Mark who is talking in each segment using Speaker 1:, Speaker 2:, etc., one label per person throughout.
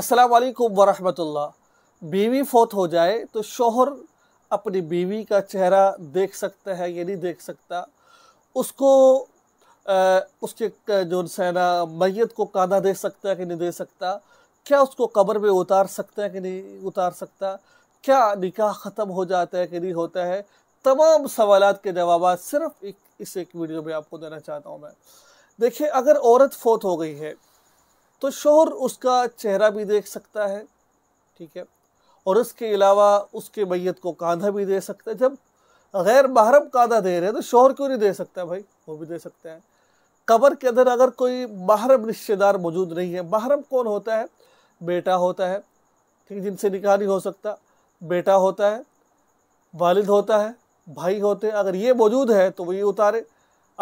Speaker 1: अस्सलाम वालेकुम बीवी फोत हो जाए तो शोहर अपनी बीवी का चेहरा देख सकता है या नहीं देख सकता उसको आ, उसके जो है ना मैत को काना दे सकता है कि नहीं दे सकता क्या उसको कब्र में उतार सकता है कि नहीं उतार सकता क्या निकाह ख़त्म हो जाता है कि नहीं होता है तमाम सवाल के जवाब सिर्फ एक इस एक वीडियो में आपको देना चाहता हूँ मैं देखिए अगर औरत फोत हो गई है तो शोहर उसका चेहरा भी देख सकता है ठीक है और इसके अलावा उसके मैत को कांधा भी दे सकता है जब गैर महरम कांधा दे रहे हैं तो शोहर क्यों नहीं दे सकता भाई वो भी दे सकते हैं कबर के अंदर अगर कोई महरम रिश्तेदार मौजूद नहीं है महरम कौन होता है बेटा होता है ठीक है जिनसे निकाह नहीं हो सकता बेटा होता है वालिद होता है भाई होते हैं अगर ये मौजूद है तो वही उतारे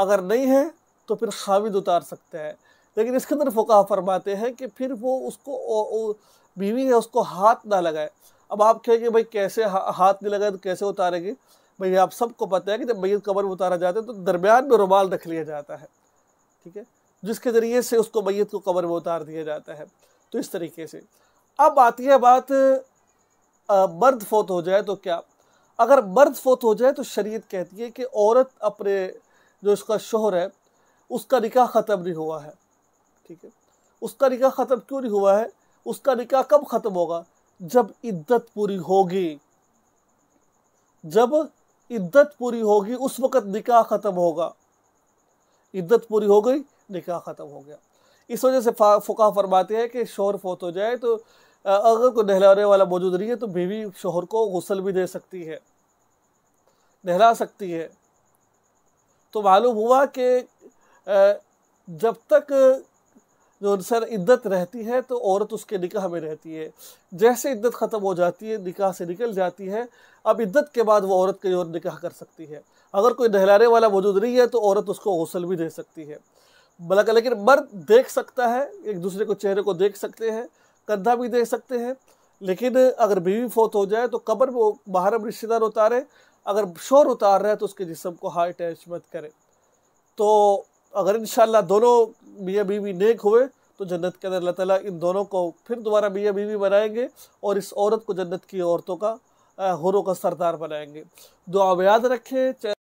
Speaker 1: अगर नहीं है तो फिर खाविद उतार सकते हैं लेकिन इसके अंदर फ़ोका फरमाते हैं कि फिर वो उसको ओ, ओ, बीवी है उसको हाथ ना लगाए अब आप कहेंगे भाई कैसे हा, हाथ नहीं लगाए तो कैसे उतारेंगे भाई आप सबको पता है कि जब मैत कबर में उतारा जाता है तो दरमियान में रुमाल रख लिया जाता है ठीक है जिसके ज़रिए से उसको मैत को कबर में उतार दिया जाता है तो इस तरीके से अब आती है बात मर्द फोत हो जाए तो क्या अगर मर्द फोत हो जाए तो शरीयत कहती है कि औरत अपने जो इसका शोहर है उसका निकाह ख़त्म नहीं हुआ है ठीक है उसका निकाह ख़त्म क्यों नहीं हुआ है उसका निकाह कब ख़त्म होगा जब इद्दत पूरी होगी जब इद्दत पूरी होगी उस वक़्त निकाह ख़त्म होगा इद्दत पूरी हो गई निकाह ख़त्म हो गया इस वजह से फुका फरमाते हैं कि शोहर फोत हो जाए तो अगर कोई नहलाने वाला मौजूद नहीं है तो बीवी शोहर को गुसल भी दे सकती है नहला सकती है तो मालूम हुआ कि जब तक जो सर इद्दत रहती है तो औरत उसके निकाह में रहती है जैसे इद्दत ख़त्म हो जाती है निकाह से निकल जाती है अब इद्दत के बाद वो औरत के और निकाह कर सकती है अगर कोई नहलाने वाला मौजूद नहीं है तो औरत उसको गौसल भी दे सकती है बल्कि लेकिन मर्द देख सकता है एक दूसरे को चेहरे को देख सकते हैं कंधा भी देख सकते हैं लेकिन अगर बीवी फोत हो जाए तो कबर में बाहर रिश्तेदार उतारे अगर शोर उतार रहा है तो उसके जिसम को हाई अटैचमेंट करें तो अगर इन दोनों मियाँ बीवी नेक हुए तो जन्नत के अंदर अल्लाह ताला इन दोनों को फिर दोबारा मियाँ बीवी बनाएंगे और इस औरत को जन्नत की औरतों का हुरों का सरदार बनाएंगे दुआ याद रखें